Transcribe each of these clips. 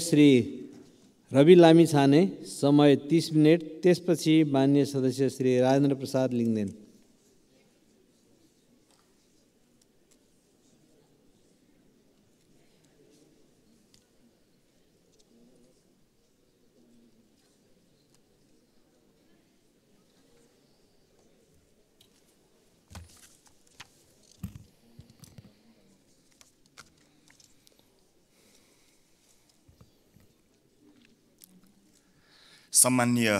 श्री रवि लामी छाने समय तिस मिनट त्यसपछि मान्य सदस्य श्री राजेन्द्र प्रसाद लिङ्गदेन सम्मान्य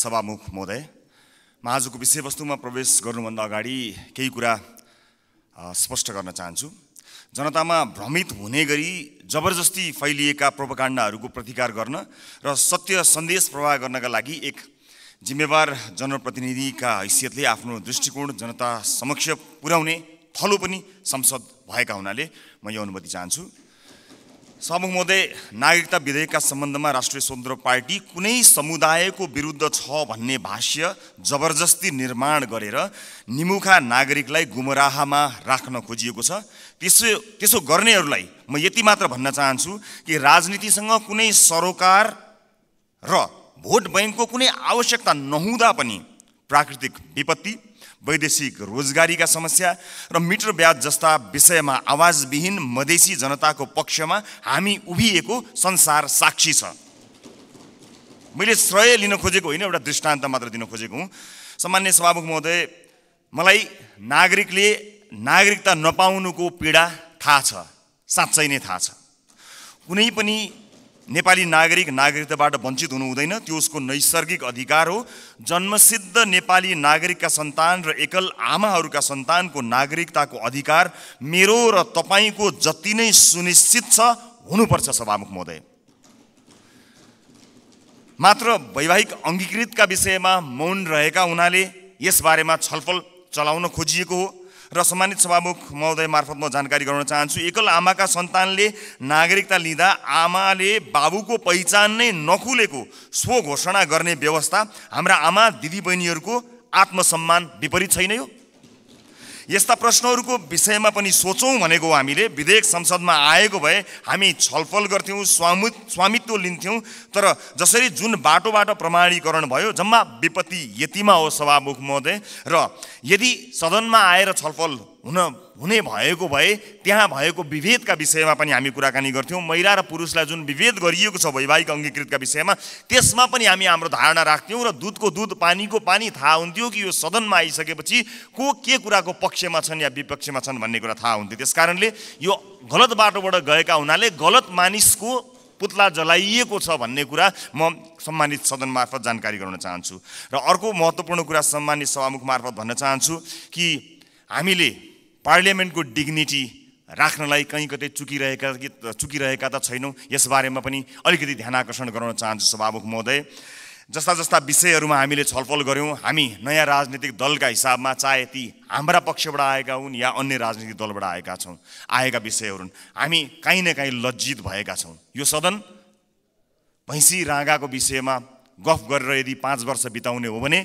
सभामुख महोदय म आजको विषयवस्तुमा प्रवेश गर्नुभन्दा अगाडि केही कुरा स्पष्ट गर्न चाहन्छु जनतामा भ्रमित हुने गरी जबरजस्ती फैलिएका प्रोपकाण्डहरूको प्रतिकार गर्न र सत्य सन्देश प्रवाह गर्नका लागि एक जिम्मेवार जनप्रतिनिधिका हैसियतले आफ्नो दृष्टिकोण जनता समक्ष पुर्याउने थलो पनि संसद भएका हुनाले म यो अनुमति चाहन्छु समुख महोदय नागरिकता विधेयकका सम्बन्धमा राष्ट्रिय स्वतन्त्र पार्टी कुनै समुदायको विरुद्ध छ भन्ने भाष्य जबरजस्ती निर्माण गरेर निमुखा नागरिकलाई गुमराहमा राख्न खोजिएको छ त्यसो त्यसो गर्नेहरूलाई म यति मात्र भन्न चाहन्छु कि राजनीतिसँग कुनै सरोकार र भोट ब्याङ्कको कुनै आवश्यकता नहुँदा पनि प्राकृतिक विपत्ति वैदेशिक रोजगारीका समस्या र मिटर ब्याज जस्ता विषयमा आवाजविहीन मधेसी जनताको पक्षमा हामी उभिएको संसार साक्षी छ मैले श्रेय लिन खोजेको होइन एउटा दृष्टान्त मात्र दिन खोजेको हुँ सामान्य सभामुख महोदय मलाई नागरिकले नागरिकता नपाउनुको पीडा थाहा छ साँच्चै नै थाहा छ कुनै पनि नेपाली नागरिक नागरिकताबाट वञ्चित हुनु हुँदैन त्यो उसको नैसर्गिक अधिकार हो जन्मसिद्ध नेपाली नागरिकका सन्तान र एकल आमाहरूका सन्तानको नागरिकताको अधिकार मेरो र तपाईँको जति नै सुनिश्चित छ हुनुपर्छ सभामुख महोदय मात्र वैवाहिक अङ्गीकृतका विषयमा मौन रहेका हुनाले यसबारेमा छलफल चलाउन खोजिएको हो र सम्मानित सभामुख महोदय मार्फत म जानकारी गराउन चाहन्छु एकल आमाका सन्तानले नागरिकता लिँदा आमाले बाबुको पहिचान नै नखुलेको स्वघोषणा घोषणा गर्ने व्यवस्था हाम्रा आमा दिदीबहिनीहरूको आत्मसम्मान विपरीत छैन यो यस्ता प्रश्नहरूको विषयमा पनि सोचौँ भनेको हामीले विधेयक संसदमा आएको भए हामी छलफल गर्थ्यौँ स्वामित स्वामित्व लिन्थ्यौँ तर जसरी जुन बाटोबाट प्रमाणीकरण भयो जम्मा विपत्ति यतिमा हो सभामुख महोदय र यदि सदनमा आएर छलफल हुन हुने भएको भए त्यहाँ भएको विभेदका विषयमा पनि हामी कुराकानी गर्थ्यौँ महिला र पुरुषलाई जुन विभेद गरिएको छ वैवाहिक अङ्गीकृतका विषयमा त्यसमा पनि हामी हाम्रो धारणा राख्थ्यौँ र दुधको दुध पानीको पानी थाहा हुन्थ्यो कि यो सदनमा आइसकेपछि को के कुराको पक्षमा छन् या विपक्षमा छन् भन्ने कुरा थाहा हुन्थ्यो त्यस कारणले यो गलत बाटोबाट गएका हुनाले गलत मानिसको पुतला जलाइएको छ भन्ने कुरा म सम्मानित सदन मार्फत जानकारी गराउन चाहन्छु र अर्को महत्त्वपूर्ण कुरा सम्मानित सभामुख मार्फत भन्न चाहन्छु कि हामीले पार्लियामेन्टको डिग्निटी राख्नलाई कहीँ कतै चुकिरहेका कि चुकिरहेका त छैनौँ यसबारेमा पनि अलिकति ध्यान आकर्षण गराउन चाहन्छु सभामुख महोदय जस्ता जस्ता विषयहरूमा हामीले छलफल गऱ्यौँ हामी नयाँ राजनीतिक दलका हिसाबमा चाहे ती हाम्रा पक्षबाट आएका हुन् या अन्य राजनीतिक दलबाट आएका छौँ आएका विषयहरू हुन् हामी काहीँ न काहीँ लज्जित भएका छौँ यो सदन भैँसी राँगाको विषयमा गफ गरेर यदि पाँच वर्ष बिताउने हो भने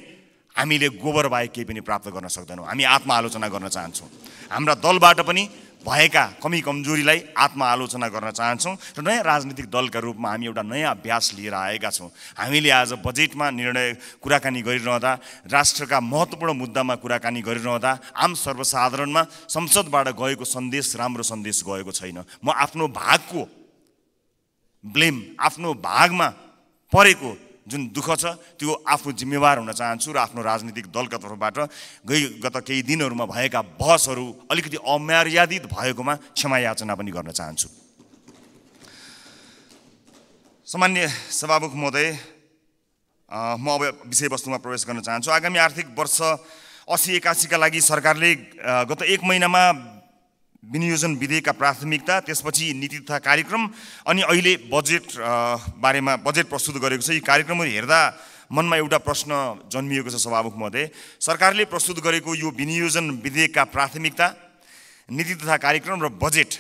हामीले गोबर बाहेक केही पनि प्राप्त गर्न सक्दैनौँ हामी आत्मआलोचना गर्न चाहन्छौँ हाम्रा दलबाट पनि भएका कमी कमजोरीलाई आत्मआलोचना गर्न चाहन्छौँ र नयाँ राजनीतिक दलका रूपमा हामी एउटा नयाँ अभ्यास लिएर आएका छौँ हामीले आज बजेटमा निर्णय कुराकानी गरिरहँदा राष्ट्रका महत्त्वपूर्ण मुद्दामा कुराकानी गरिरहँदा आम सर्वसाधारणमा संसदबाट गएको सन्देश राम्रो सन्देश गएको छैन म आफ्नो भागको ब्लेम आफ्नो भागमा परेको जुन दुःख छ त्यो आफ्नो जिम्मेवार हुन चाहन्छु र आफ्नो राजनीतिक दलका तर्फबाट गई गत केही दिनहरूमा भएका बहसहरू अलिकति अमर्यादित भएकोमा क्षमा याचना पनि गर्न चाहन्छु सामान्य सभामुख महोदय म अब विषयवस्तुमा प्रवेश गर्न चाहन्छु आगामी आर्थिक वर्ष असी एकासीका लागि सरकारले गत एक महिनामा विनियोजन विधेयकका प्राथमिकता त्यसपछि नीति तथा कार्यक्रम अनि अहिले बजेट बारेमा बजेट प्रस्तुत गरेको छ यी कार्यक्रमहरू हेर्दा मनमा एउटा प्रश्न जन्मिएको छ सभामुख महोदय सरकारले प्रस्तुत गरेको यो विनियोजन विधेयकका प्राथमिकता नीति तथा कार्यक्रम र बजेट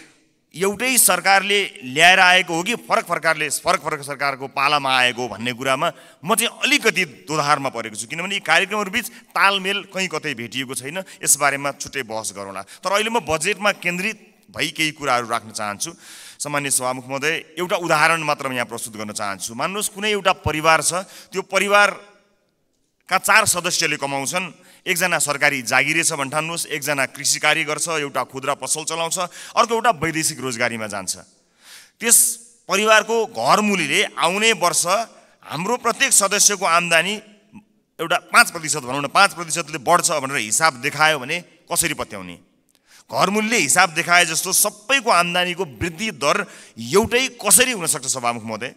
एउटै सरकारले ल्याएर आएको हो कि फरक प्रकारले फरक फरक सरकारको पालामा आएको भन्ने कुरामा म चाहिँ अलिकति दोधारमा परेको छु किनभने यी कार्यक्रमहरूबिच तालमेल कहीँ कतै भेटिएको छैन यसबारेमा छुट्टै बहस गरौँला तर अहिले म बजेटमा केन्द्रित भई केही कुराहरू राख्न चाहन्छु सामान्य सभामुख महोदय एउटा उदाहरण मात्र म यहाँ प्रस्तुत गर्न चाहन्छु मान्नुहोस् कुनै एउटा परिवार छ त्यो परिवारका चार सदस्यले कमाउँछन् एकजना सरकारी जागिरे छ भन्ठान्नुहोस् एकजना कृषि कार्य गर्छ एउटा खुद्रा पसल चलाउँछ अर्को एउटा वैदेशिक रोजगारीमा जान्छ त्यस परिवारको घरमुलीले आउने वर्ष हाम्रो प्रत्येक सदस्यको आम्दानी एउटा पाँच प्रतिशत भनौँ न पाँच प्रतिशतले बढ्छ भनेर हिसाब देखायो भने कसरी पत्याउने घर हिसाब देखाए जस्तो सबैको आम्दानीको वृद्धि दर एउटै कसरी हुनसक्छ सभामुख महोदय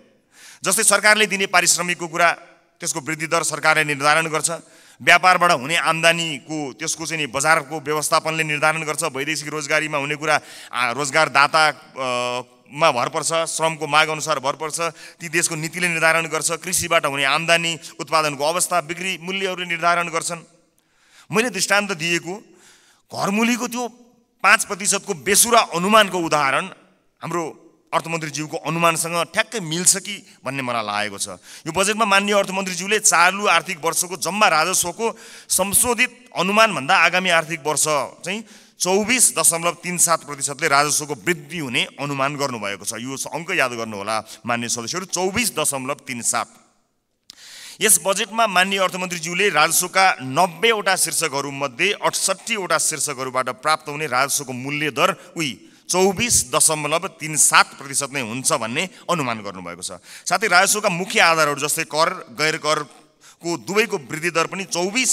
जस्तै सरकारले दिने पारिश्रमिकको कुरा त्यसको वृद्धि दर सरकारले निर्धारण गर्छ व्यापारबाट हुने आम्दानीको त्यसको चाहिँ नि बजारको व्यवस्थापनले निर्धारण गर्छ वैदेशिक रोजगारीमा हुने कुरा रोजगारदाता मा भर पर्छ श्रमको माग अनुसार भर पर्छ ती देशको नीतिले निर्धारण गर्छ कृषिबाट हुने आम्दानी उत्पादनको अवस्था बिक्री मूल्यहरूले निर्धारण गर्छन् मैले दृष्टान्त दिएको घरमुलीको त्यो पाँच प्रतिशतको बेसुरा अनुमानको उदाहरण हाम्रो अर्थमन्त्रीज्यूको अनुमानसँग ठ्याक्कै मिल्छ कि भन्ने मलाई लागेको छ यो बजेटमा मान्य अर्थमन्त्रीज्यूले चालु आर्थिक वर्षको जम्मा राजस्वको संशोधित अनुमानभन्दा आगामी आर्थिक वर्ष चाहिँ चौबिस दशमलव तिन सात प्रतिशतले राजस्वको वृद्धि हुने अनुमान गर्नुभएको छ यो अङ्क याद गर्नुहोला मान्य सदस्यहरू चौबिस दशमलव तिन सात यस बजेटमा मान्य अर्थमन्त्रीज्यूले राजस्वका नब्बेवटा शीर्षकहरूमध्ये अठसट्ठीवटा शीर्षकहरूबाट प्राप्त हुने राजस्वको मूल्य दर उही चौबिस दशमलव तिन सात प्रतिशत नै हुन्छ भन्ने अनुमान गर्नुभएको छ साथै राजस्वका मुख्य आधारहरू जस्तै कर गैर करको दुवैको वृद्धि दर पनि चौबिस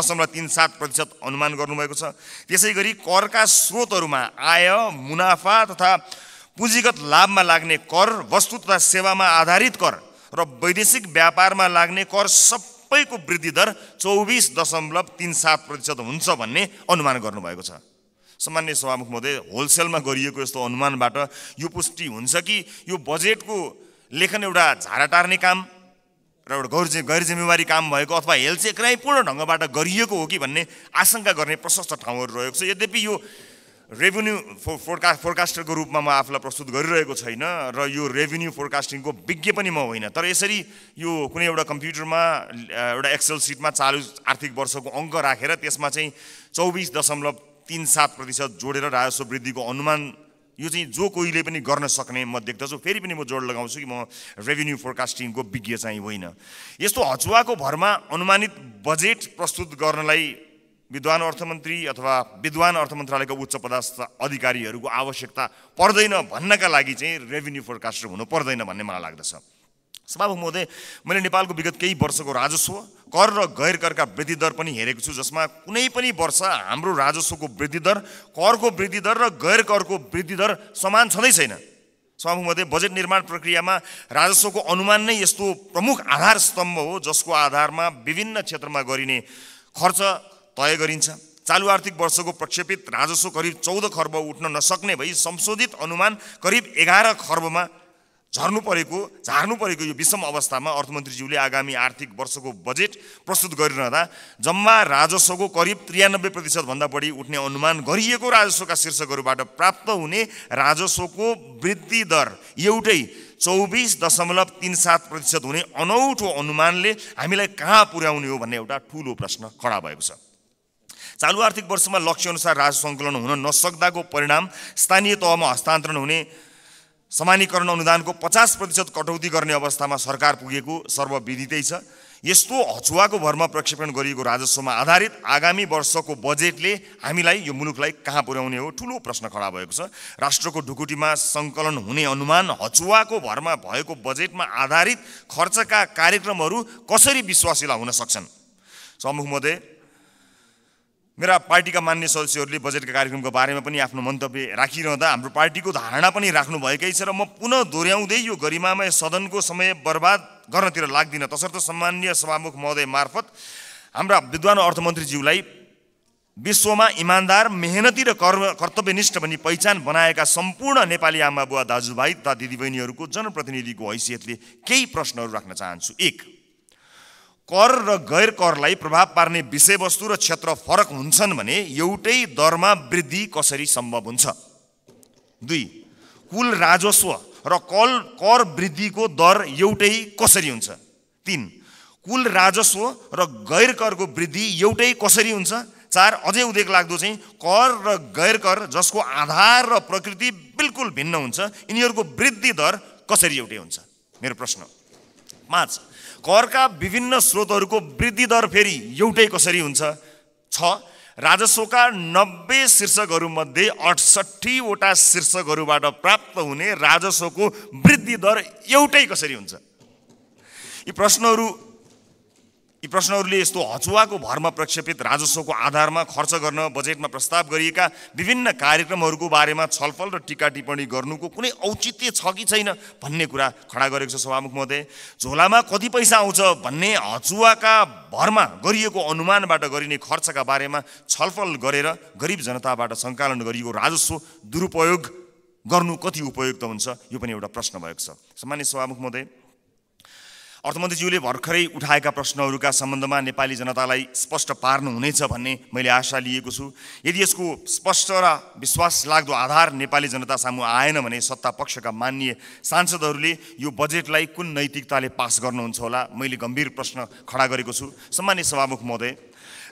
दशमलव तिन सात प्रतिशत अनुमान गर्नुभएको छ त्यसै गरी करका स्रोतहरूमा आय मुनाफा तथा पुँजीगत लाभमा लाग्ने कर वस्तु तथा सेवामा आधारित कर र वैदेशिक व्यापारमा लाग्ने कर सबैको वृद्धि दर चौबिस दशमलव तिन सात प्रतिशत हुन्छ भन्ने अनुमान गर्नुभएको छ सामान्य सभामुख महोदय होलसेलमा गरिएको यस्तो अनुमानबाट यो पुष्टि हुन्छ कि यो बजेटको लेखन एउटा झारा टार्ने काम र एउटा गैर गैर जिम्मेवारी काम भएको अथवा हेल्थ चाहिँ पूर्ण ढङ्गबाट गरिएको हो कि भन्ने आशंका गर्ने प्रशस्त ठाउँहरू रहेको छ यद्यपि यो रेभेन्यू फो फोरका फोरकास्टरको रूपमा म आफूलाई प्रस्तुत गरिरहेको छैन र यो रेभेन्यू फोरकास्टिङको विज्ञ पनि म होइन तर यसरी यो कुनै एउटा कम्प्युटरमा एउटा एक्सेल सिटमा चालु आर्थिक वर्षको अङ्क राखेर त्यसमा चाहिँ चौबिस दशमलव तिन सात प्रतिशत जोडेर राजस्व वृद्धिको अनुमान यो चाहिँ जो कोहीले पनि गर्न सक्ने म देख्दछु फेरि पनि म जोड लगाउँछु कि म रेभेन्यू फोरकास्टिङको विज्ञ चाहिँ होइन यस्तो हचुवाको भरमा अनुमानित बजेट प्रस्तुत गर्नलाई विद्वान अर्थमन्त्री अथवा विद्वान अर्थ मन्त्रालयका उच्च पदस्थ अधिकारीहरूको आवश्यकता पर्दैन भन्नका लागि चाहिँ रेभेन्यू फोरकास्टर हुनु पर्दैन भन्ने मलाई लाग्दछ महोदय मैले नेपालको विगत केही वर्षको राजस्व कर र गैर करका वृद्धि दर पनि हेरेको छु जसमा कुनै पनि वर्ष हाम्रो राजस्वको वृद्धि दर करको वृद्धि दर र गैर करको वृद्धि दर समान छँदै छैन सभामुखमध्ये बजेट निर्माण प्रक्रियामा राजस्वको अनुमान नै यस्तो प्रमुख आधार स्तम्भ हो जसको आधारमा विभिन्न क्षेत्रमा गरिने खर्च तय गरिन्छ चालु आर्थिक वर्षको प्रक्षेपित राजस्व करिब चौध खर्ब उठ्न नसक्ने भई संशोधित अनुमान करिब एघार खर्बमा झर्नु परेको झार्नु परेको यो विषम अवस्थामा अर्थमन्त्रीज्यूले आगामी आर्थिक वर्षको बजेट प्रस्तुत गरिरहँदा जम्मा राजस्वको करिब त्रियानब्बे प्रतिशतभन्दा बढी उठ्ने अनुमान गरिएको राजस्वका शीर्षकहरूबाट प्राप्त हुने राजस्वको वृद्धि दर एउटै चौबिस दशमलव तिन सात प्रतिशत हुने अनौठो अनुमानले हामीलाई कहाँ पुर्याउने हो भन्ने एउटा ठुलो प्रश्न खडा भएको छ चालु आर्थिक वर्षमा लक्ष्यअनुसार राजस्व सङ्कलन हुन नसक्दाको परिणाम स्थानीय तहमा हस्तान्तरण हुने समानीकरण अनुदानको पचास प्रतिशत कटौती गर्ने अवस्थामा सरकार पुगेको सर्वविदितै छ यस्तो हचुवाको भरमा प्रक्षेपण गरिएको राजस्वमा आधारित आगामी वर्षको बजेटले हामीलाई यो मुलुकलाई कहाँ पुर्याउने हो ठुलो प्रश्न खडा भएको छ राष्ट्रको ढुकुटीमा सङ्कलन हुने अनुमान हचुवाको भरमा भएको बजेटमा आधारित खर्चका कार्यक्रमहरू कसरी विश्वासिला हुन सक्छन् समूह महोदय मेरा पार्टीका मान्य सदस्यहरूले बजेटका कार्यक्रमको बारेमा पनि आफ्नो मन्तव्य राखिरहँदा हाम्रो पार्टीको धारणा पनि राख्नुभएकै छ र म पुनः दोहोऱ्याउँदै यो गरिमामय सदनको समय बर्बाद गर्नतिर लाग्दिनँ तसर्थ सम्मान्य सभामुख महोदय मार्फत हाम्रा विद्वान अर्थमन्त्रीज्यूलाई विश्वमा इमान्दार मेहनती र कर्म कर्तव्यनिष्ठ भनी पहिचान बनाएका सम्पूर्ण नेपाली आमा बुवा दाजुभाइ तथा दिदीबहिनीहरूको जनप्रतिनिधिको हैसियतले केही प्रश्नहरू राख्न चाहन्छु एक कर र गैर करलाई प्रभाव पार्ने विषयवस्तु र क्षेत्र फरक हुन्छन् भने एउटै दरमा वृद्धि कसरी सम्भव हुन्छ दुई कुल राजस्व र कल कर वृद्धिको दर एउटै कसरी हुन्छ तिन कुल राजस्व र गैर करको वृद्धि एउटै कसरी हुन्छ चार अझै उदेक लाग्दो चाहिँ कर र गैर कर जसको आधार र प्रकृति बिल्कुल भिन्न हुन्छ यिनीहरूको वृद्धि दर कसरी एउटै हुन्छ मेरो प्रश्न पाँच करका विभिन्न स्रोतहरूको वृद्धि दर फेरि एउटै कसरी हुन्छ छ राजस्वका नब्बे शीर्षकहरूमध्ये अठसट्ठीवटा शीर्षकहरूबाट प्राप्त हुने राजस्वको वृद्धि दर एउटै कसरी हुन्छ यी प्रश्नहरू यी प्रश्नहरूले यस्तो हचुवाको भरमा प्रक्षेपित राजस्वको आधारमा खर्च गर्न बजेटमा प्रस्ताव गरिएका विभिन्न कार्यक्रमहरूको बारेमा छलफल र टिका टिप्पणी गर्नुको कुनै औचित्य छ कि छैन भन्ने कुरा खडा गरेको छ सभामुख महोदय झोलामा कति पैसा आउँछ भन्ने हचुवाका भरमा गरिएको अनुमानबाट गरिने खर्चका बारेमा छलफल गरेर गरिब जनताबाट सङ्कलन गरिएको राजस्व दुरुपयोग गर्नु कति उपयुक्त हुन्छ यो पनि एउटा प्रश्न भएको छ सामान्य सभामुख महोदय अर्थमन्त्रीज्यूले भर्खरै उठाएका प्रश्नहरूका सम्बन्धमा नेपाली जनतालाई स्पष्ट पार्नुहुनेछ भन्ने मैले आशा लिएको छु यदि यसको स्पष्ट र विश्वास लाग्दो आधार नेपाली जनता सामु आएन भने सत्ता पक्षका मान्य सांसदहरूले यो बजेटलाई कुन नैतिकताले पास गर्नुहुन्छ होला मैले गम्भीर प्रश्न खडा गरेको छु सम्मान्य सभामुख महोदय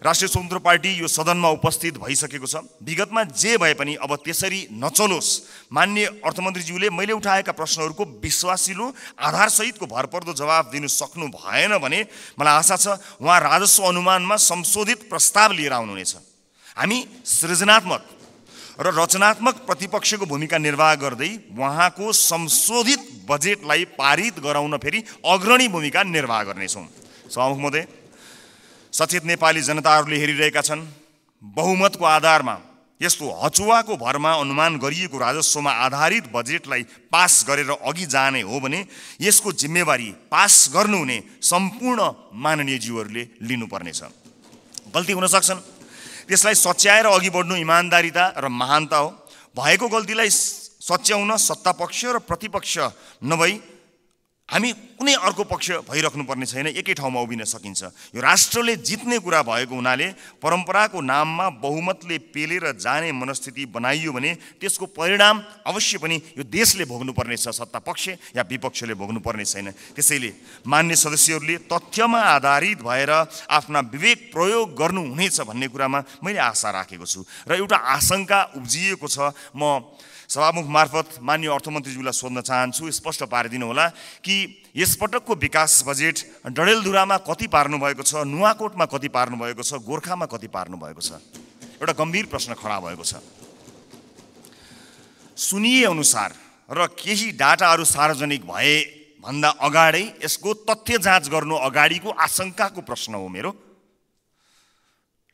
राष्ट्रिय स्वतन्त्र पार्टी यो सदनमा उपस्थित भइसकेको छ विगतमा जे भए पनि अब त्यसरी नचलोस् मान्य अर्थमन्त्रीज्यूले मैले उठाएका प्रश्नहरूको विश्वासिलो आधारसहितको भरपर्दो जवाब दिनु सक्नु भएन भने मलाई आशा छ उहाँ राजस्व अनुमानमा संशोधित प्रस्ताव लिएर आउनुहुनेछ हामी सृजनात्मक र रचनात्मक प्रतिपक्षको भूमिका निर्वाह गर्दै उहाँको संशोधित बजेटलाई पारित गराउन फेरि अग्रणी भूमिका निर्वाह गर्नेछौँ सभामुख महोदय सचेत नेपाली जनताहरूले हेरिरहेका छन् बहुमतको आधारमा यस्तो हचुवाको भरमा अनुमान गरिएको राजस्वमा आधारित बजेटलाई पास गरेर अघि जाने हो भने यसको जिम्मेवारी पास गर्नुहुने सम्पूर्ण माननीय माननीयज्यूहरूले लिनुपर्नेछ गल्ती हुन सक्छन् त्यसलाई सच्याएर अघि बढ्नु इमान्दारिता र महानता हो भएको गल्तीलाई सच्याउन सत्तापक्ष र प्रतिपक्ष नभई हामी कुनै अर्को पक्ष पर्ने छैन एकै ठाउँमा उभिन सकिन्छ यो राष्ट्रले जित्ने कुरा भएको हुनाले परम्पराको नाममा बहुमतले पेलेर जाने मनस्थिति बनाइयो भने त्यसको परिणाम अवश्य पनि यो देशले भोग्नुपर्नेछ सत्ता पक्ष या विपक्षले भोग्नुपर्ने छैन त्यसैले मान्य सदस्यहरूले तथ्यमा आधारित भएर आफ्ना विवेक प्रयोग गर्नुहुनेछ भन्ने कुरामा मैले आशा राखेको छु र एउटा आशङ्का उब्जिएको छ म सभामुख मार्फत मान्य अर्थमन्त्रीज्यूलाई सोध्न चाहन्छु स्पष्ट होला कि यसपटकको विकास बजेट डडेलधुरामा कति पार्नुभएको छ नुवाकोटमा कति पार्नुभएको छ गोर्खामा कति पार्नुभएको छ एउटा गम्भीर प्रश्न खडा भएको छ सुनिएअनुसार र केही डाटाहरू सार्वजनिक भए भन्दा अगाडि यसको तथ्य जाँच गर्नु अगाडिको आशङ्काको प्रश्न हो मेरो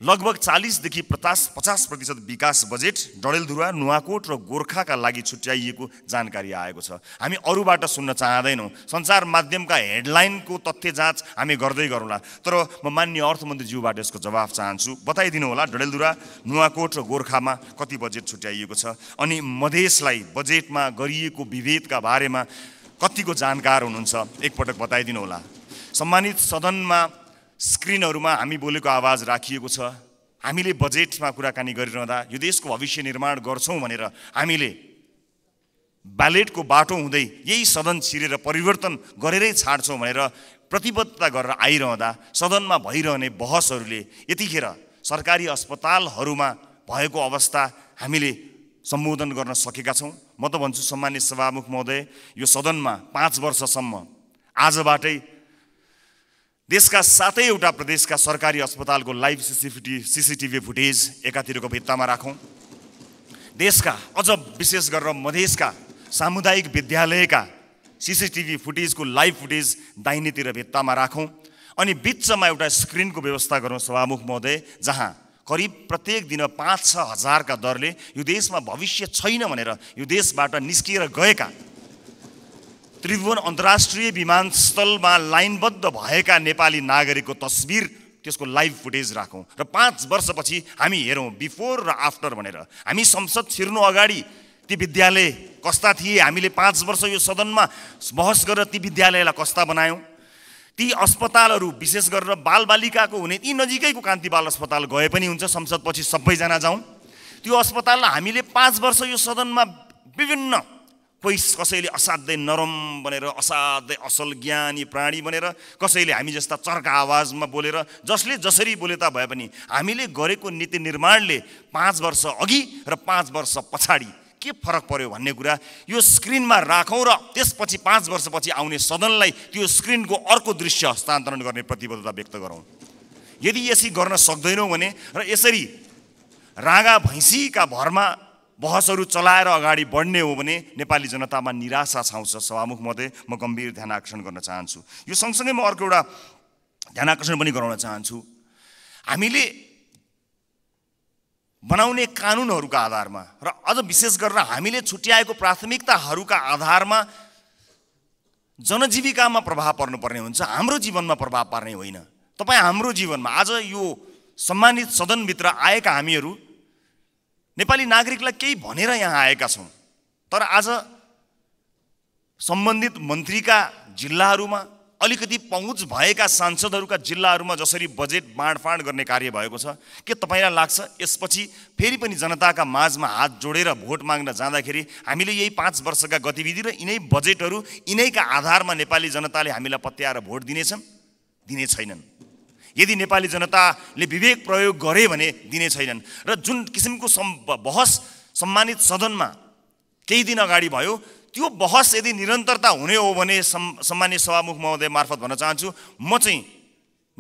लगभग चालिसदेखि पचास पचास प्रतिशत विकास बजेट डडेलधुरा नुवाकोट र गोर्खाका लागि छुट्याइएको जानकारी आएको छ हामी अरूबाट सुन्न चाहँदैनौँ सञ्चार माध्यमका हेडलाइनको तथ्य जाँच हामी गर्दै गरौँला तर म मान्य अर्थमन्त्रीज्यूबाट यसको जवाब चाहन्छु बताइदिनु होला डडेलधुरा नुवाकोट र गोर्खामा कति बजेट छुट्याइएको छ अनि मधेसलाई बजेटमा गरिएको विभेदका बारेमा कतिको जानकार हुनुहुन्छ एकपटक बताइदिनु होला सम्मानित सदनमा स्क्रिनहरूमा हामी बोलेको आवाज राखिएको छ हामीले बजेटमा कुराकानी गरिरहँदा यो देशको भविष्य निर्माण गर्छौँ भनेर हामीले ब्यालेटको बाटो हुँदै यही सदन छिरेर परिवर्तन गरेरै छाड्छौँ भनेर प्रतिबद्धता गरेर आइरहँदा सदनमा भइरहने बहसहरूले यतिखेर सरकारी अस्पतालहरूमा भएको अवस्था हामीले सम्बोधन गर्न सकेका छौँ म त भन्छु सम्मान्य सभामुख महोदय यो सदनमा पाँच वर्षसम्म आजबाटै देशका सातै प्रदेशका सरकारी अस्पतालको लाइभ सिसिटिभी सिसिटिभी फुटेज एकातिरको भित्तामा राखौँ देशका अझ विशेष गरेर मधेसका सामुदायिक विद्यालयका सिसिटिभी फुटेजको लाइभ फुटेज दाहिनेतिर भित्तामा राखौँ अनि बिचमा एउटा स्क्रिनको व्यवस्था गरौँ सभामुख महोदय जहाँ करिब प्रत्येक दिन पाँच छ हजारका दरले यो देशमा भविष्य छैन भनेर यो देशबाट निस्किएर गएका त्रिभुवन अन्तर्राष्ट्रिय विमानस्थलमा लाइनबद्ध भएका नेपाली नागरिकको तस्बिर त्यसको लाइभ फुटेज राखौँ र पाँच वर्षपछि हामी हेरौँ बिफोर र आफ्टर भनेर हामी संसद छिर्नु अगाडि ती विद्यालय कस्ता थिए हामीले पाँच वर्ष यो सदनमा बहस गरेर ती विद्यालयलाई कस्ता बनायौँ ती अस्पतालहरू विशेष गरेर बालबालिकाको हुने यी नजिकैको कान्ति बाल अस्पताल गए पनि हुन्छ संसदपछि सबैजना जाउँ त्यो अस्पताललाई हामीले पाँच वर्ष यो सदनमा विभिन्न कोही कसैले असाध्यै नरम बनेर असाध्यै असल ज्ञानी प्राणी बनेर कसैले हामी जस्ता चर्का आवाजमा बोलेर जसले जसरी बोले त भए पनि हामीले गरेको नीति निर्माणले पाँच वर्ष अघि र पाँच वर्ष पछाडि के फरक पर्यो भन्ने कुरा यो स्क्रिनमा राखौँ र त्यसपछि पाँच वर्षपछि आउने सदनलाई त्यो स्क्रिनको अर्को दृश्य हस्तान्तरण गर्ने प्रतिबद्धता व्यक्त गरौँ यदि यसरी गर्न सक्दैनौँ भने र यसरी रागा भैँसीका भरमा बहसहरू चलाएर अगाडि बढ्ने हो भने नेपाली जनतामा निराशा छाउँछ सभामुख मध्ये म गम्भीर ध्यान आकर्षण गर्न चाहन्छु यो सँगसँगै म अर्को एउटा ध्यान आकर्षण पनि गराउन चाहन्छु हामीले बनाउने कानुनहरूका आधारमा र अझ विशेष गरेर हामीले छुट्याएको प्राथमिकताहरूका आधारमा जनजीविकामा प्रभाव पर्नुपर्ने हुन्छ हाम्रो जीवनमा प्रभाव पार्ने होइन तपाईँ हाम्रो जीवनमा आज यो सम्मानित सदनभित्र आएका हामीहरू नेपाली नागरिकलाई केही भनेर यहाँ आएका छौँ तर आज सम्बन्धित मन्त्रीका जिल्लाहरूमा अलिकति पहुँच भएका सांसदहरूका जिल्लाहरूमा जसरी बजेट बाँडफाँड गर्ने कार्य भएको छ के तपाईँलाई लाग्छ यसपछि फेरि पनि जनताका माझमा हात जोडेर भोट माग्न जाँदाखेरि हामीले यही पाँच वर्षका गतिविधि र यिनै बजेटहरू यिनैका आधारमा नेपाली जनताले हामीलाई पत्याएर भोट दिनेछन् दिने छैनन् यदि नेपाली जनताले विवेक प्रयोग गरे भने दिने छैनन् र जुन किसिमको सम् बहस सम्मानित सदनमा केही दिन अगाडि भयो त्यो बहस यदि निरन्तरता हुने हो भने सम् सम्मानित सभामुख महोदय मार्फत भन्न चाहन्छु म चाहिँ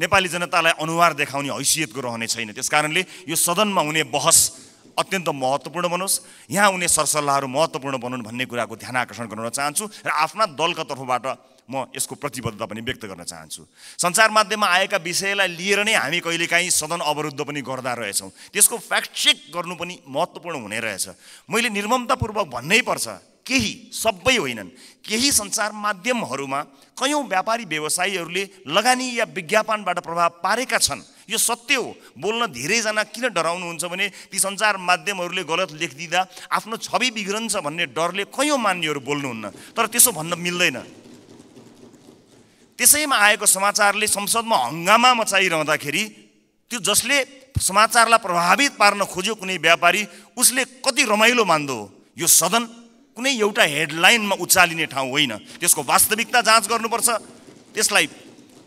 नेपाली जनतालाई अनुहार देखाउने हैसियतको रहने छैन त्यस कारणले यो सदनमा हुने बहस अत्यन्त महत्त्वपूर्ण बनोस् यहाँ हुने सरसल्लाहहरू महत्त्वपूर्ण बनौन् भन्ने कुराको ध्यान आकर्षण गर्न चाहन्छु र आफ्ना दलका तर्फबाट म यसको प्रतिबद्धता पनि व्यक्त गर्न चाहन्छु सञ्चार माध्यममा आएका विषयलाई लिएर नै हामी कहिलेकाहीँ सदन अवरुद्ध पनि गर्दा रहेछौँ त्यसको फ्याक्ट चेक गर्नु पनि महत्त्वपूर्ण हुने रहेछ मैले निर्ममतापूर्वक भन्नै पर्छ केही सबै होइनन् केही सञ्चार माध्यमहरूमा कयौँ व्यापारी व्यवसायीहरूले लगानी या विज्ञापनबाट प्रभाव पारेका छन् यो सत्य हो बोल्न धेरैजना किन डराउनुहुन्छ भने ती सञ्चार माध्यमहरूले गलत लेखिदिँदा आफ्नो छवि बिग्रन्छ भन्ने डरले कयौँ मान्नेहरू बोल्नुहुन्न तर त्यसो भन्न मिल्दैन त्यसैमा आएको समाचारले संसदमा हङ्गामा मचाइरहँदाखेरि त्यो जसले समाचारलाई प्रभावित पार्न खोज्यो कुनै व्यापारी उसले कति रमाइलो मान्दो यो सदन कुनै एउटा हेडलाइनमा उचालिने ठाउँ होइन त्यसको वास्तविकता जाँच गर्नुपर्छ त्यसलाई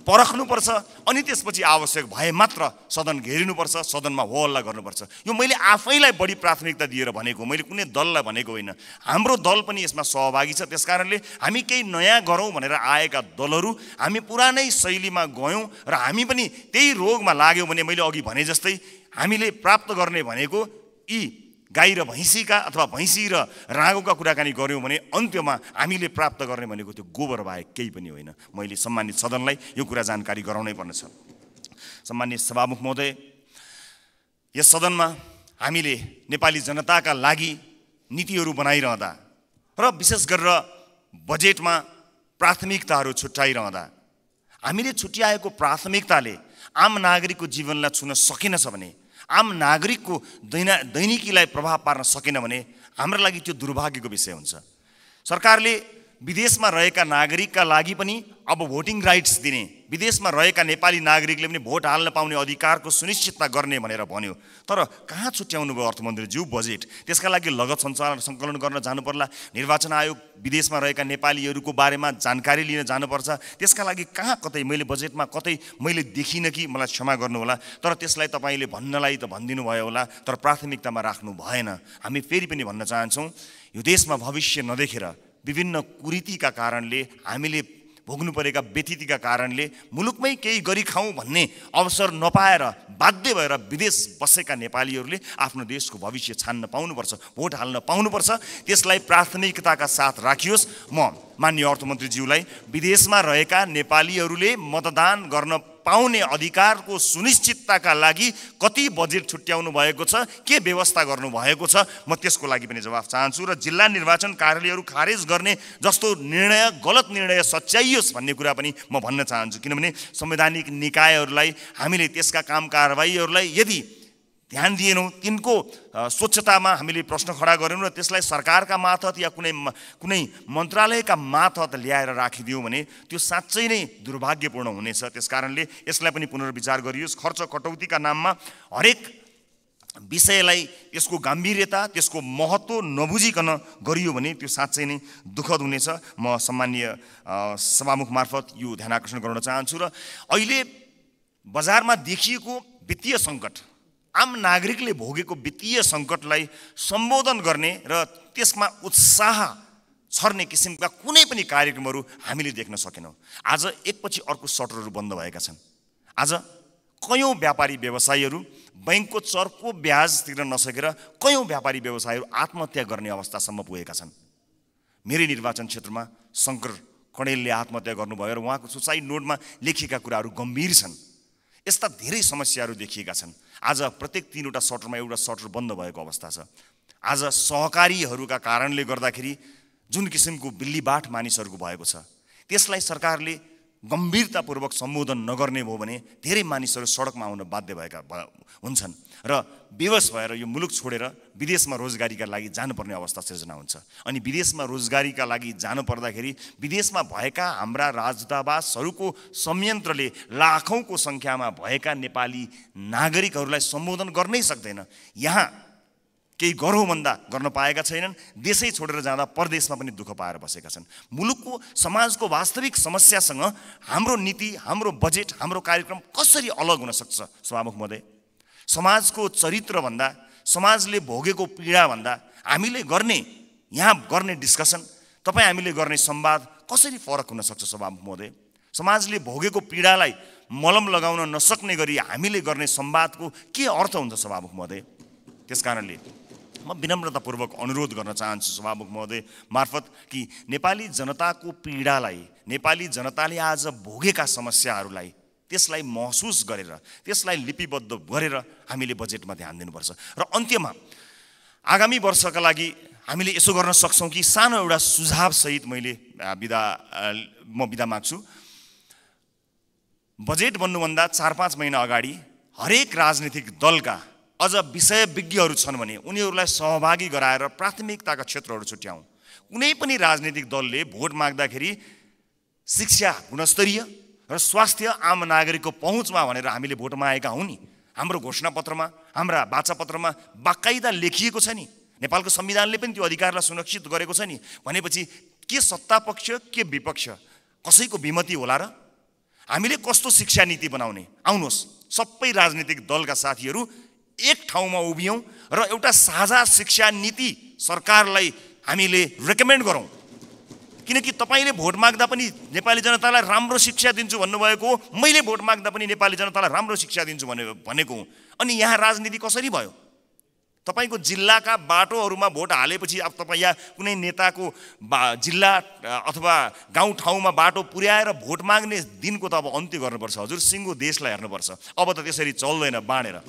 परख्नुपर्छ अनि त्यसपछि आवश्यक भए मात्र सदन घेरिनुपर्छ सदनमा हो हल्ला गर्नुपर्छ यो मैले आफैलाई बढी प्राथमिकता दिएर भनेको मैले कुनै दललाई भनेको होइन हाम्रो दल पनि यसमा सहभागी छ त्यस हामी केही नयाँ गरौँ भनेर आएका दलहरू हामी पुरानै शैलीमा गयौँ र हामी पनि त्यही रोगमा लाग्यौँ भने मैले अघि भने जस्तै हामीले प्राप्त गर्ने भनेको यी गाई र भैँसीका अथवा भैँसी र राँगोका कुराकानी गऱ्यौँ भने अन्त्यमा हामीले प्राप्त गर्ने भनेको त्यो गोबर बाहेक केही पनि होइन मैले सम्मानित सदनलाई यो कुरा जानकारी गराउनै पर्नेछ सम्मानित सभामुख महोदय यस सदनमा हामीले नेपाली जनताका लागि नीतिहरू बनाइरहँदा र विशेष गरेर बजेटमा प्राथमिकताहरू छुट्याइरहँदा हामीले छुट्याएको प्राथमिकताले आम नागरिकको जीवनलाई छुन सकेनछ भने आम नागरिकको दैना दैनिकीलाई प्रभाव पार्न सकेन भने हाम्रो लागि त्यो दुर्भाग्यको विषय हुन्छ सरकारले विदेशमा रहेका नागरिकका लागि पनि अब भोटिङ राइट्स दिने विदेशमा रहेका नेपाली नागरिकले पनि भोट हाल्न पाउने अधिकारको सुनिश्चितता गर्ने भनेर भन्यो तर कहाँ छुट्याउनु भयो अर्थमन्त्रीज्यू बजेट त्यसका लागि लगत सञ्चालन सङ्कलन गर्न जानुपर्ला निर्वाचन आयोग विदेशमा रहेका नेपालीहरूको बारेमा जानकारी लिन जानुपर्छ त्यसका लागि कहाँ कतै मैले बजेटमा कतै मैले देखिनँ कि मलाई क्षमा गर्नुहोला तर त्यसलाई तपाईँले भन्नलाई त भनिदिनु भयो होला तर प्राथमिकतामा राख्नु भएन हामी फेरि पनि भन्न चाहन्छौँ यो देशमा भविष्य नदेखेर विभिन्न कुरीतिका कारणले हामीले भोग्नु परेका व्यथितिका कारणले मुलुकमै केही गरी खाउँ भन्ने अवसर नपाएर बाध्य भएर विदेश बसेका नेपालीहरूले आफ्नो देशको भविष्य छान्न पाउनुपर्छ भोट हाल्न पाउनुपर्छ त्यसलाई प्राथमिकताका साथ राखियोस् म मान्य अर्थमन्त्रीज्यूलाई विदेशमा रहेका नेपालीहरूले मतदान गर्न पाउने अधिकारको सुनिश्चितताका लागि कति बजेट छुट्याउनु भएको छ के व्यवस्था गर्नुभएको छ म त्यसको लागि पनि जवाफ चाहन्छु र जिल्ला निर्वाचन कार्यालयहरू खारेज गर्ने जस्तो निर्णय गलत निर्णय सच्याइयोस् भन्ने कुरा पनि म भन्न चाहन्छु किनभने संवैधानिक निकायहरूलाई हामीले त्यसका काम कारवाहीहरूलाई यदि ध्यान दिएनौँ तिनको स्वच्छतामा हामीले प्रश्न खडा गऱ्यौँ र त्यसलाई सरकारका मार्फत या कुनै कुनै मन्त्रालयका मार्फत ल्याएर राखिदियौँ भने त्यो साँच्चै नै दुर्भाग्यपूर्ण हुनेछ त्यस कारणले यसलाई पनि पुनर्विचार गरियोस् खर्च कटौतीका नाममा हरेक विषयलाई यसको गम्भीर्यता त्यसको महत्त्व नबुझिकन गरियो भने त्यो साँच्चै नै दुःखद हुनेछ म सामान्य सभामुख मार्फत यो ध्यान आकर्षण गर्न चाहन्छु र अहिले बजारमा देखिएको वित्तीय सङ्कट आम नागरिकले भोगेको वित्तीय सङ्कटलाई सम्बोधन गर्ने र त्यसमा उत्साह छर्ने किसिमका कुनै पनि कार्यक्रमहरू हामीले देख्न सकेनौँ आज एकपछि अर्को सटरहरू बन्द भएका छन् आज कयौँ व्यापारी व्यवसायीहरू ब्याङ्कको चर्को ब्याज तिर्न नसकेर कयौँ व्यापारी व्यवसायीहरू आत्महत्या गर्ने अवस्थासम्म पुगेका छन् मेरै निर्वाचन क्षेत्रमा शङ्कर कणेलले आत्महत्या गर्नुभयो र उहाँको सुसाइड नोटमा लेखिएका कुराहरू गम्भीर छन् यस्ता धेरै समस्याहरू देखिएका छन् आज प्रत्येक तिनवटा सटरमा एउटा सटर बन्द भएको अवस्था छ आज सहकारीहरूका कारणले गर्दाखेरि जुन किसिमको बिल्लीबाट मानिसहरूको भएको छ त्यसलाई सरकारले गम्भीरतापूर्वक सम्बोधन नगर्ने भयो भने धेरै मानिसहरू सडकमा आउन बाध्य भएका हुन्छन् र विवश भएर यो मुलुक छोडेर विदेशमा रोजगारीका लागि जानुपर्ने अवस्था सिर्जना हुन्छ अनि विदेशमा रोजगारीका लागि जानुपर्दाखेरि विदेशमा भएका हाम्रा राजदूतावासहरूको संयन्त्रले लाखौँको सङ्ख्यामा भएका नेपाली नागरिकहरूलाई सम्बोधन गर्नै सक्दैन यहाँ केही गरौँ भन्दा गर्न पाएका छैनन् देशै छोडेर जाँदा परदेशमा पनि दुःख पाएर बसेका छन् मुलुकको समाजको वास्तविक समस्यासँग हाम्रो नीति हाम्रो बजेट हाम्रो कार्यक्रम कसरी अलग हुनसक्छ सभामुख महोदय समाजको चरित्रभन्दा समाजले भोगेको पीडाभन्दा हामीले गर्ने यहाँ गर्ने डिस्कसन तपाईँ हामीले गर्ने संवाद कसरी फरक हुनसक्छ सभामुख महोदय समाजले भोगेको पीडालाई मलम लगाउन नसक्ने गरी हामीले गर्ने संवादको के अर्थ हुन्छ सभामुख महोदय त्यस कारणले म विनम्रतापूर्वक अनुरोध गर्न चाहन्छु सभामुख महोदय मार्फत कि नेपाली जनताको पीडालाई नेपाली जनताले आज भोगेका समस्याहरूलाई त्यसलाई महसुस गरेर त्यसलाई लिपिबद्ध गरेर हामीले बजेटमा ध्यान दिनुपर्छ र अन्त्यमा आगामी वर्षका लागि हामीले यसो गर्न सक्छौँ कि सानो एउटा सुझावसहित मैले विदा म विदा माग्छु बजेट बन्नुभन्दा चार पाँच महिना अगाडि हरेक राजनीतिक दलका अझ विषय विज्ञहरू छन् भने उनीहरूलाई सहभागी गराएर प्राथमिकताका क्षेत्रहरू छुट्याउँ कुनै पनि राजनीतिक दलले भोट माग्दाखेरि शिक्षा गुणस्तरीय र स्वास्थ्य आम नागरिकको पहुँचमा भनेर हामीले भोट मागेका हौँ नि हाम्रो घोषणापत्रमा हाम्रा बाचापत्रमा बाकाइदा लेखिएको छ नि नेपालको संविधानले पनि त्यो अधिकारलाई सुरक्षित गरेको छ नि भनेपछि के सत्तापक्ष के विपक्ष कसैको विमति होला र हामीले कस्तो शिक्षा नीति बनाउने आउनुहोस् सबै राजनीतिक दलका साथीहरू एक ठाउँमा उभियौँ र एउटा साझा शिक्षा नीति सरकारलाई हामीले रेकमेन्ड गरौँ किनकि तपाईँले भोट माग्दा पनि नेपाली जनतालाई राम्रो शिक्षा दिन्छु भन्नुभएको हो मैले भोट माग्दा पनि नेपाली जनतालाई राम्रो शिक्षा दिन्छु भने भनेको हुँ अनि यहाँ राजनीति कसरी भयो तपाईँको जिल्लाका बाटोहरूमा भोट हालेपछि अब तपाईँ यहाँ कुनै नेताको बा जिल्ला अथवा गाउँठाउँमा बाटो पुर्याएर भोट माग्ने दिनको त अब अन्त्य गर्नुपर्छ हजुर सिङ्गो देशलाई हेर्नुपर्छ अब त त्यसरी चल्दैन बाँडेर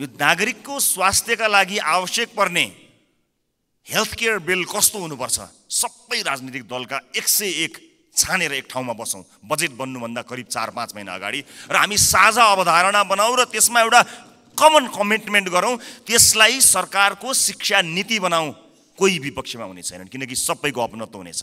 यो नागरिकको स्वास्थ्यका लागि आवश्यक पर्ने हेल्थ केयर बिल कस्तो हुनुपर्छ सबै राजनीतिक दलका एक सय एक छानेर एक ठाउँमा बसौँ बजेट बन्नुभन्दा करिब चार पाँच महिना अगाडि र हामी साझा अवधारणा बनाऊ र त्यसमा एउटा कमन कमिटमेन्ट गरौँ त्यसलाई सरकारको शिक्षा नीति बनाऊ कोही विपक्षमा हुने छैनन् किनकि सबैको अपनत्व हुनेछ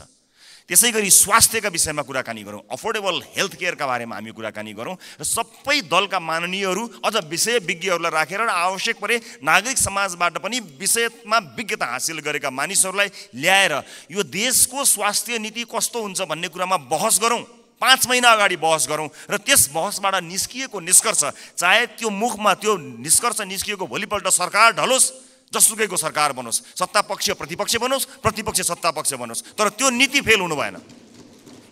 त्यसै गरी स्वास्थ्यका विषयमा कुराकानी गरौँ अफोर्डेबल हेल्थ केयरका बारेमा हामी कुराकानी गरौँ र सबै दलका माननीयहरू अझ विषय विज्ञहरूलाई राखेर र आवश्यक परे नागरिक समाजबाट पनि विषयमा विज्ञता हासिल गरेका मानिसहरूलाई ल्याएर यो देशको स्वास्थ्य नीति कस्तो हुन्छ भन्ने कुरामा बहस गरौँ पाँच महिना अगाडि बहस गरौँ र त्यस बहसबाट निस्किएको निष्कर्ष चाहे त्यो मुखमा त्यो निष्कर्ष निस्किएको भोलिपल्ट सरकार ढलोस् जसुकैको सरकार बनोस् सत्ता पक्ष प्रतिपक्ष बनोस् प्रतिपक्ष सत्ता पक्ष बनोस् तर त्यो नीति फेल हुनु भएन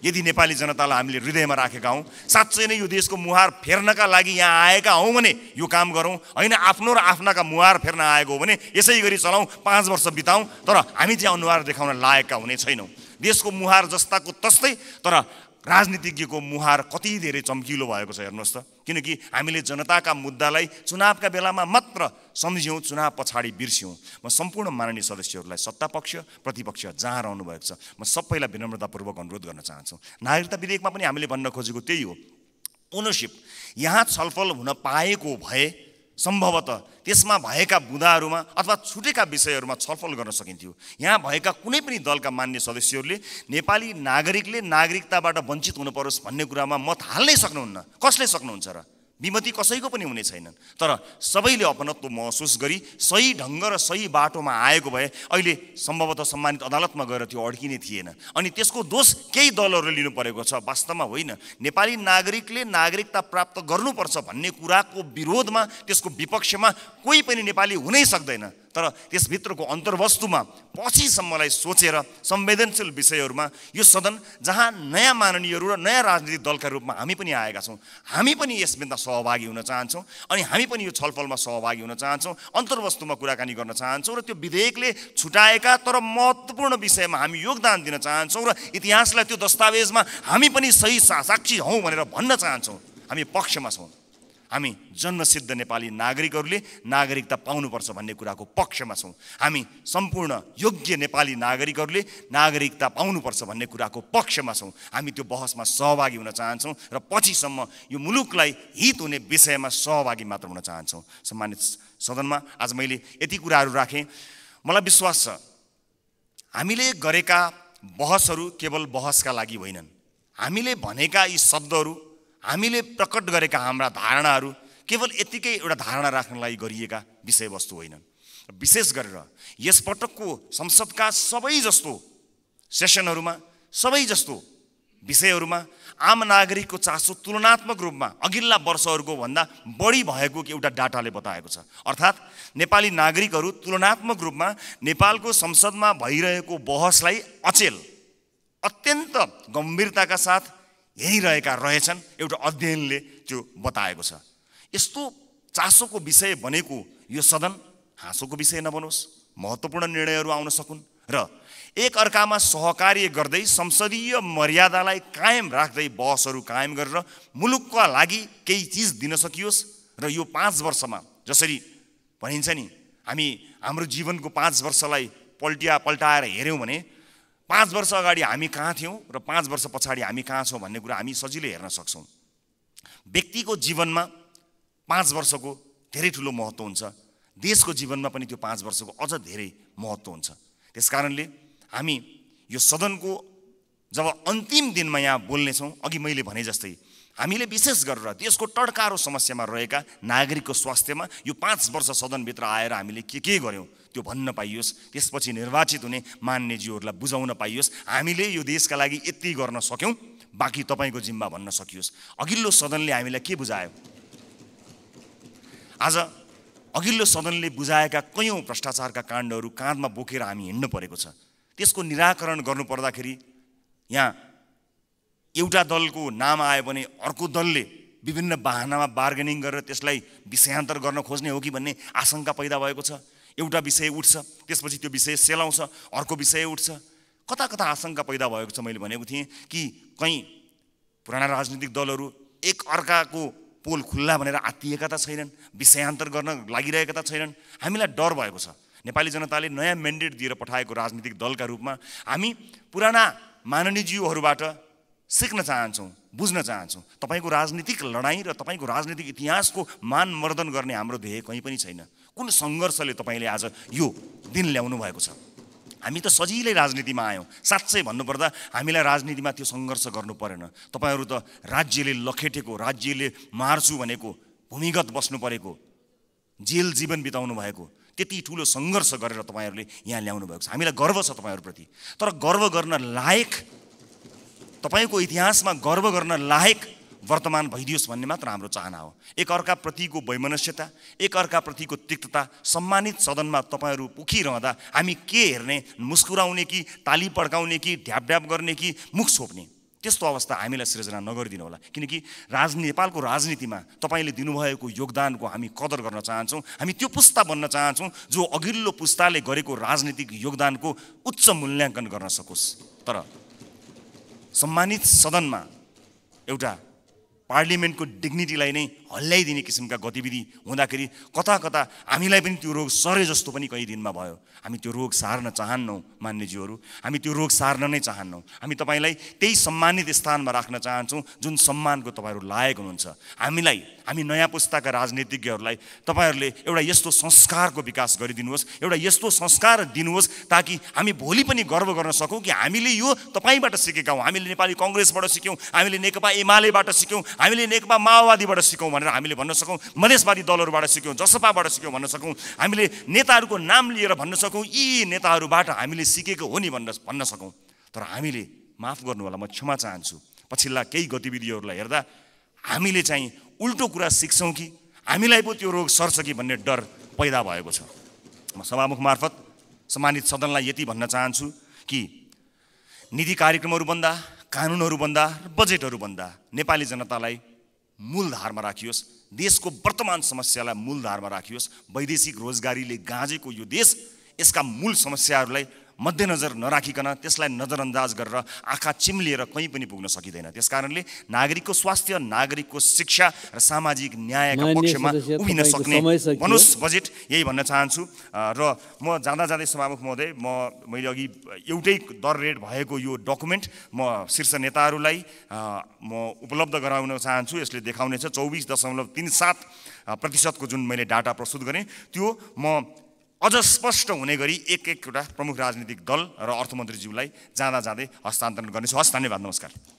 यदि नेपाली जनतालाई हामीले हृदयमा राखेका हौँ साँच्चै नै यो देशको मुहार फेर्नका लागि यहाँ आएका हौँ भने यो काम गरौँ होइन आफ्नो र आफ्नाका मुहार फेर्न आएको हो भने यसै गरी चलाउँ पाँच वर्ष बिताउँ तर हामी चाहिँ अनुहार देखाउन लायकका हुने छैनौँ देशको मुहार जस्ताको तस्तै तर राजनीतिज्ञको मुहार कति धेरै चम्किलो भएको छ हेर्नुहोस् त किनकि हामीले जनताका मुद्दालाई चुनावका बेलामा मात्र सम्झ्यौँ चुनाव पछाडि बिर्स्यौँ म सम्पूर्ण माननीय सदस्यहरूलाई सत्तापक्ष प्रतिपक्ष जहाँ रहनु भएको छ म सबैलाई विनम्रतापूर्वक अनुरोध गर्न चाहन्छु नागरिकता विधेयकमा पनि हामीले भन्न खोजेको त्यही हो ओनरसिप यहाँ छलफल हुन पाएको भए सम्भवतः त्यसमा भएका बुदाहरूमा अथवा छुटेका विषयहरूमा छलफल गर्न सकिन्थ्यो यहाँ भएका कुनै पनि दलका मान्य सदस्यहरूले नेपाली नागरिकले नागरिकताबाट वञ्चित हुनु भन्ने कुरामा मत हाल्नै सक्नुहुन्न कसले सक्नुहुन्छ र विमति कसैको पनि हुने छैनन् तर सबैले अपनत्व महसुस गरी सही ढङ्ग र सही बाटोमा आएको भए अहिले सम्भवतः सम्मानित अदालतमा गएर त्यो अड्किने थिएन अनि त्यसको दोष केही दलहरूले लिनु परेको छ वास्तवमा होइन नेपाली नागरिकले नागरिकता प्राप्त गर्नुपर्छ भन्ने कुराको विरोधमा त्यसको विपक्षमा कोही पनि नेपाली हुनै सक्दैन तर त्यसभित्रको अन्तर्वस्तुमा पछिसम्मलाई सोचेर संवेदनशील विषयहरूमा यो सदन जहाँ नयाँ माननीयहरू र नयाँ राजनीतिक दलका रूपमा हामी पनि आएका छौँ हामी पनि यसभन्दा सहभागी हुन चाहन्छौँ अनि हामी पनि यो छलफलमा सहभागी हुन चाहन्छौँ अन्तर्वस्तुमा कुराकानी गर्न चाहन्छौँ र त्यो विधेयकले छुटाएका तर महत्त्वपूर्ण विषयमा हामी योगदान दिन चाहन्छौँ र इतिहासलाई त्यो दस्तावेजमा हामी पनि सही साक्षी हौँ भनेर भन्न चाहन्छौँ हामी पक्षमा छौँ हामी जन्मसिद्ध नेपाली नागरिकहरूले नागरिकता पाउनुपर्छ भन्ने कुराको पक्षमा छौँ हामी सम्पूर्ण योग्य नेपाली नागरिकहरूले नागरिकता पाउनुपर्छ भन्ने कुराको पक्षमा छौँ हामी त्यो बहसमा सहभागी हुन चाहन्छौँ र पछिसम्म यो मुलुकलाई हित हुने विषयमा सहभागी मात्र हुन चाहन्छौँ सम्मानित सदनमा आज मैले यति कुराहरू राखेँ मलाई विश्वास छ हामीले गरेका बहसहरू केवल बहसका लागि होइनन् हामीले भनेका यी शब्दहरू हामीले प्रकट गरेका हाम्रा धारणाहरू केवल यत्तिकै एउटा धारणा राख्नलाई गरिएका विषयवस्तु होइनन् विशेष गरेर यसपटकको संसदका सबै जस्तो सेसनहरूमा सबै जस्तो विषयहरूमा आम नागरिकको चासो तुलनात्मक रूपमा अघिल्ला वर्षहरूको भन्दा बढी भएको एउटा डाटाले बताएको छ अर्थात् नेपाली नागरिकहरू तुलनात्मक रूपमा नेपालको संसदमा भइरहेको बहसलाई अचेल अत्यन्त गम्भीरताका साथ हेरिरहेका रहेछन् एउटा अध्ययनले त्यो बताएको छ यस्तो चासोको विषय भनेको यो सदन हाँसोको विषय नबनोस् महत्त्वपूर्ण निर्णयहरू आउन सकुन् र एक अर्कामा सहकार्य गर्दै संसदीय मर्यादालाई कायम राख्दै बहसहरू कायम गरेर मुलुकका लागि केही चिज दिन सकियोस् र यो पाँच वर्षमा जसरी भनिन्छ नि हामी हाम्रो जीवनको पाँच वर्षलाई पल्टिया पल्टाएर हेऱ्यौँ भने पाँच वर्ष अगाडि हामी कहाँ थियौँ र पाँच वर्ष पछाडि हामी कहाँ छौँ भन्ने कुरा हामी सजिलै हेर्न सक्छौँ व्यक्तिको जीवनमा पाँच वर्षको धेरै ठुलो महत्त्व हुन्छ देशको जीवनमा पनि त्यो पाँच वर्षको अझ धेरै महत्त्व हुन्छ त्यस कारणले हामी यो सदनको जब अन्तिम दिनमा यहाँ बोल्नेछौँ अघि मैले भने जस्तै हामीले विशेष गरेर देशको टड्कारो समस्यामा रहेका नागरिकको स्वास्थ्यमा यो पाँच वर्ष सदनभित्र आएर हामीले के के गऱ्यौँ त्यो भन्न पाइयोस् त्यसपछि निर्वाचित हुने मान्यज्यूहरूलाई बुझाउन पाइयोस् हामीले यो देशका लागि यति गर्न सक्यौँ बाँकी तपाईँको जिम्मा भन्न सकियोस् अघिल्लो सदनले हामीलाई के बुझायो आज अघिल्लो सदनले बुझाएका कयौँ भ्रष्टाचारका काण्डहरू काँधमा बोकेर हामी हिँड्नु परेको छ त्यसको निराकरण गर्नुपर्दाखेरि यहाँ एउटा दलको नाम आयो भने अर्को दलले विभिन्न बाहनामा बार्गेनिङ गरेर त्यसलाई विषयान्तर गर्न खोज्ने हो कि भन्ने आशंका पैदा भएको छ एउटा विषय उठ्छ त्यसपछि त्यो विषय सेलाउँछ अर्को विषय उठ्छ कता कता आशंका पैदा भएको छ मैले भनेको थिएँ कि कहीँ पुराना राजनीतिक दलहरू एक अर्काको पोल खुल्ला भनेर आत्तिएका त छैनन् विषयान्तर गर्न लागिरहेका त छैनन् हामीलाई डर भएको छ नेपाली जनताले नयाँ म्यान्डेट दिएर पठाएको राजनीतिक दलका रूपमा हामी पुराना माननीयज्यूहरूबाट सिक्न चाहन्छौँ बुझ्न चाहन्छौँ तपाईँको राजनीतिक लडाइँ र तपाईँको राजनीतिक इतिहासको मान मर्दन गर्ने हाम्रो ध्येय कहीँ पनि छैन कुन सङ्घर्षले तपाईँले आज यो दिन ल्याउनु भएको छ हामी त सजिलै राजनीतिमा आयौँ साँच्चै भन्नुपर्दा हामीलाई राजनीतिमा त्यो सङ्घर्ष गर्नु परेन तपाईँहरू त राज्यले लखेटेको राज्यले मार्छु भनेको भूमिगत बस्नु परेको जेल जीवन बिताउनु भएको त्यति ठुलो सङ्घर्ष गरेर तपाईँहरूले यहाँ ल्याउनु भएको छ हामीलाई गर्व छ तपाईँहरूप्रति तर गर्व गर्न लायक तपाईँको इतिहासमा गर्व गर्न लायक वर्तमान भइदियोस् भन्ने मात्र हाम्रो चाहना हो एकअर्काप्रतिको वैमनस्यता एकअर्काप्रतिको तिक्तता सम्मानित सदनमा तपाईँहरू उखिरहँदा हामी के हेर्ने मुस्कुराउने कि ताली पड्काउने कि ढ्यापढ्याप गर्ने कि मुख छोप्ने त्यस्तो अवस्था हामीलाई सृजना नगरिदिनु होला किनकि राज नेपालको राजनीतिमा तपाईँले दिनुभएको योगदानको हामी कदर गर्न चाहन्छौँ हामी त्यो पुस्ता बन्न चाहन्छौँ जो अघिल्लो पुस्ताले गरेको राजनीतिक योगदानको उच्च मूल्याङ्कन गर्न सकोस् तर सम्मानित सदनमा एउटा पार्लियामेन्टको डिग्निटीलाई नै हल्ल्याइदिने किसिमका गतिविधि हुँदाखेरि कता कता हामीलाई पनि त्यो रोग सरे जस्तो पनि कहीँ दिनमा भयो हामी त्यो रोग सार्न चाहन्नौँ मान्यज्यूहरू हामी त्यो रोग सार्न नै चाहन्नौँ हामी तपाईँलाई त्यही सम्मानित स्थानमा राख्न चाहन्छौँ जुन सम्मानको तपाईँहरू लायक हुनुहुन्छ हामीलाई हामी नयाँ पुस्ताका राजनीतिज्ञहरूलाई तपाईँहरूले एउटा यस्तो संस्कारको विकास गरिदिनुहोस् एउटा यस्तो संस्कार दिनुहोस् ताकि हामी भोलि पनि गर्व गर्न सकौँ कि हामीले यो तपाईँबाट सिकेका हौँ हामीले नेपाली कङ्ग्रेसबाट सिक्यौँ हामीले नेकपा एमालेबाट सिक्यौँ हामीले नेकपा माओवादीबाट सिकौँ भनेर हामीले भन्न सकौँ मधेसवादी दलहरूबाट सिक्यौँ जसपाबाट सिक्यौँ भन्न सकौँ हामीले नेताहरूको नाम लिएर भन्न सकौँ यी नेताहरूबाट हामीले सिकेको हो नि भन्न भन्न सकौँ तर हामीले माफ गर्नु होला म क्षमा चाहन्छु पछिल्ला केही गतिविधिहरूलाई हेर्दा हामीले चाहिँ उल्टो कुरा सिक्छौँ कि हामीलाई पो त्यो रोग सर्छ कि भन्ने डर पैदा भएको छ म सभामुख मार्फत सम्मानित सदनलाई यति भन्न चाहन्छु कि निधि कार्यक्रमहरूभन्दा कानुनहरूभन्दा बजेटहरूभन्दा नेपाली जनतालाई मूलधारमा राखियोस् देशको वर्तमान समस्यालाई मूलधारमा राखियोस् वैदेशिक रोजगारीले गाँजेको यो देश यसका मूल समस्याहरूलाई मध्यनजर नराखिकन त्यसलाई नजरअन्दाज गरेर आँखा चिम्लिएर कहीँ पनि पुग्न सकिँदैन त्यस कारणले नागरिकको स्वास्थ्य नागरिकको शिक्षा र सामाजिक न्यायका पक्षमा उभिन सक्ने बनोस् बजेट यही भन्न चाहन्छु र म जाँदा जाँदै सभामुख महोदय म मैले अघि एउटै दर रेट भएको यो डकुमेन्ट म शीर्ष नेताहरूलाई म उपलब्ध गराउन चाहन्छु यसले देखाउनेछ चौबिस दशमलव तिन सात प्रतिशतको जुन मैले डाटा प्रस्तुत गरेँ त्यो म अझ स्पष्ट हुने गरी एक एकवटा प्रमुख राजनीतिक दल र अर्थमन्त्रीज्यूलाई जाँदा जाँदै हस्तान्तरण गर्नेछु हस् धन्यवाद नमस्कार